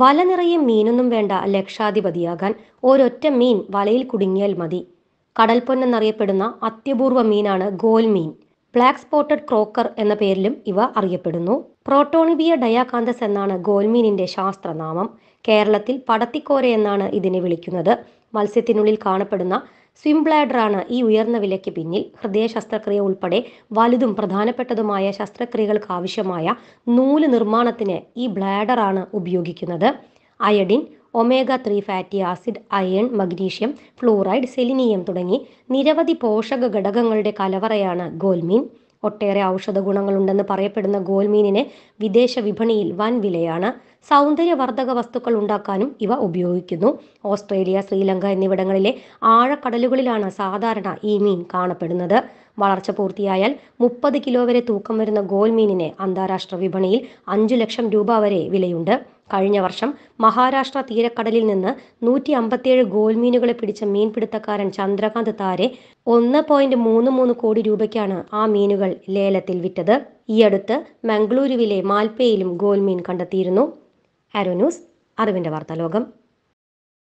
വല നിറയെ മീനൊന്നും വേണ്ട ലക്ഷാധിപതിയാകാൻ ഒരൊറ്റ മീൻ വലയിൽ കുടുങ്ങിയാൽ മതി കടൽപ്പൊന്നെന്നറിയപ്പെടുന്ന അത്യപൂർവ മീനാണ് ഗോൽ മീൻ ബ്ലാക്ക് സ്പോട്ടഡ് ക്രോക്കർ എന്ന പേരിലും ഇവ അറിയപ്പെടുന്നു പ്രോട്ടോണിബിയ ഡയാകാന്തസ് എന്നാണ് ഗോൽമീനിന്റെ ശാസ്ത്രനാമം കേരളത്തിൽ പടത്തിക്കോര എന്നാണ് ഇതിനെ വിളിക്കുന്നത് മത്സ്യത്തിനുള്ളിൽ കാണപ്പെടുന്ന ബ്ലാഡറാണ് ഈ ഉയർന്ന വിലയ്ക്ക് പിന്നിൽ ഹൃദയ ശസ്ത്രക്രിയ ഉൾപ്പെടെ വലുതും പ്രധാനപ്പെട്ടതുമായ ശസ്ത്രക്രിയകൾക്ക് ആവശ്യമായ നൂല് നിർമ്മാണത്തിന് ഈ ബ്ലാഡറാണ് ഉപയോഗിക്കുന്നത് iodine omega three fatty acid iron magnesium fluoride selenium തുടങ്ങി നിരവധി പോഷക ഘടകങ്ങളുടെ കലവറയാണ് ഗോൽമീൻ ഒട്ടേറെ ഔഷധ ഗുണങ്ങളുണ്ടെന്ന് പറയപ്പെടുന്ന ഗോൽമീനിന് വിദേശ വിപണിയിൽ വൻ വിലയാണ് സൗന്ദര്യവർദ്ധക വസ്തുക്കൾ ഉണ്ടാക്കാനും ഇവ ഉപയോഗിക്കുന്നു ഓസ്ട്രേലിയ ശ്രീലങ്ക എന്നിവിടങ്ങളിലെ ആഴക്കടലുകളിലാണ് സാധാരണ ഈ മീൻ കാണപ്പെടുന്നത് വളർച്ച പൂർത്തിയായാൽ മുപ്പത് കിലോ വരെ തൂക്കം വരുന്ന ഗോൽമീനിന് അന്താരാഷ്ട്ര വിപണിയിൽ അഞ്ചു ലക്ഷം രൂപ വരെ വിലയുണ്ട് കഴിഞ്ഞ വർഷം മഹാരാഷ്ട്ര തീരക്കടലിൽ നിന്ന് നൂറ്റി അമ്പത്തിയേഴ് ഗോൾമീനുകളെ പിടിച്ച മീൻപിടുത്തക്കാരൻ ചന്ദ്രകാന്ത് താരെ ഒന്ന് പോയിന്റ് മൂന്ന് മൂന്ന് കോടി രൂപയ്ക്കാണ് ആ മീനുകൾ ലേലത്തിൽ വിറ്റത് ഈയടുത്ത് മംഗളൂരുവിലെ മാൽപേയിലും ഗോൾമീൻ കണ്ടെത്തിയിരുന്നു ആരോ ന്യൂസ് വാർത്താലോകം